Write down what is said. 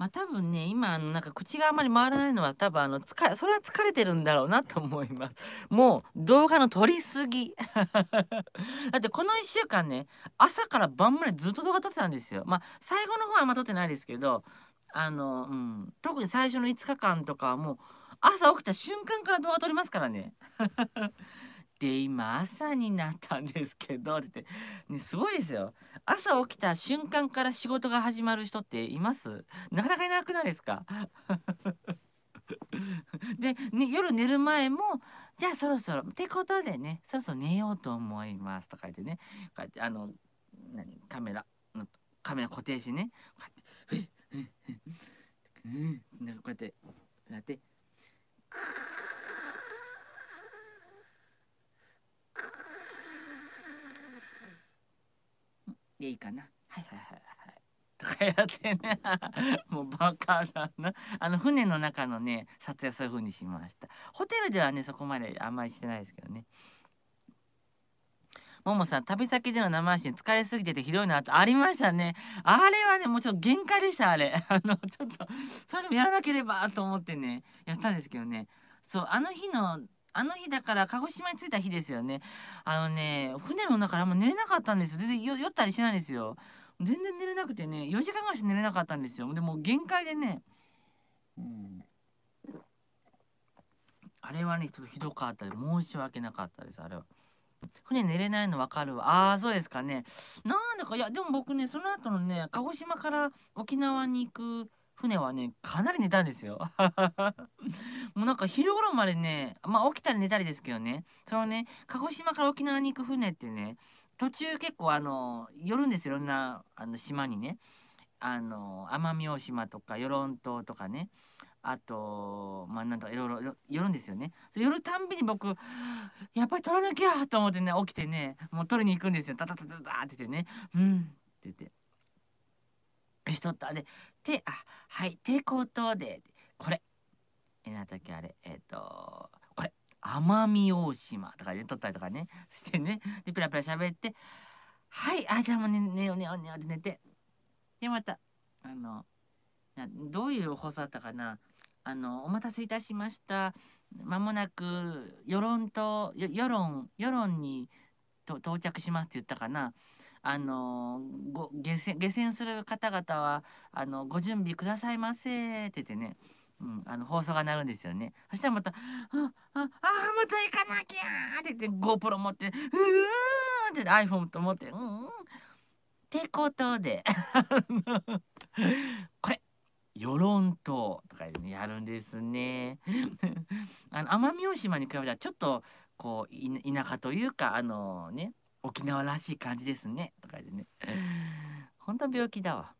まあ多分ね今なんか口があまり回らないのは多分あの疲れそれは疲れてるんだろうなと思いますもう動画の撮りすぎ だってこの1週間ね朝から晩までずっと動画撮ってたんですよまあ最後の方はあんま撮ってないですけどあの、うん、特に最初の5日間とかはもう朝起きた瞬間から動画撮りますからねで今朝になったんですけど」って、ね、すごいですよ朝起きた瞬間から仕事が始まる人っていますなかなかいなくないですか で、ね、夜寝る前も「じゃあそろそろ」ってことでね「そろそろ寝ようと思います」とか言ってねこうやってあの何カメラカメラ固定しねこうやって「ふこうやってやって。でいいかなはいはいはいはいとかやってね もうバカだなあの船の中のね撮影そういう風にしましたホテルではねそこまであんまりしてないですけどねももさん旅先での生配信疲れすぎててひどいなとありましたねあれはねもうちょっと限界でしたあれ あのちょっとそれでもやらなければと思ってねやったんですけどねそうあの日のあの日だから鹿児島に着いた日ですよねあのね船の中であんま寝れなかったんです全然酔ったりしないんですよ全然寝れなくてね4時間ぐらいし寝れなかったんですよでも限界でね、うん、あれはねちょっとひどかったで申し訳なかったですあれは。船寝れないの分かるわあそうですかねなんだかいやでも僕ねその後のね鹿児島から沖縄に行く船はねかなり寝たんですよ もうなんか昼頃までねまあ起きたり寝たりですけどねそのね鹿児島から沖縄に行く船ってね途中結構あの寄るんですよいろんなあの島にねあの奄美大島とか与論島とかねあとまあなんとかいろいろ寄るんですよね寄るたんびに僕やっぱり取らなきゃと思ってね起きてねもう取りに行くんですよタタタタタって言ってねうんって言ってしとったであはいてことでこれえなたきあれえっ、ー、とこれ奄美大島とかで、撮ったりとかね してねでペラペラ喋ってはいあじゃあもう寝寝よう寝よう寝ようって寝てでまたあのどういう放送だったかなあのお待たせいたしましたまもなく世論と世論世論にと到着しますって言ったかなあのご下船下船する方々はあのご準備くださいませ」って言ってね、うん、あの放送が鳴るんですよね。そしたらまた「あああまた行かなきゃ」って言って GoPro 持って「うーん」って iPhone と持って「うんうん」ってことでこれ与論島とかで、ね、やるんですね。あの奄美大島に比べたらちょっとこう田舎というかあのね沖縄らしい感じですねとかでね本当病気だわ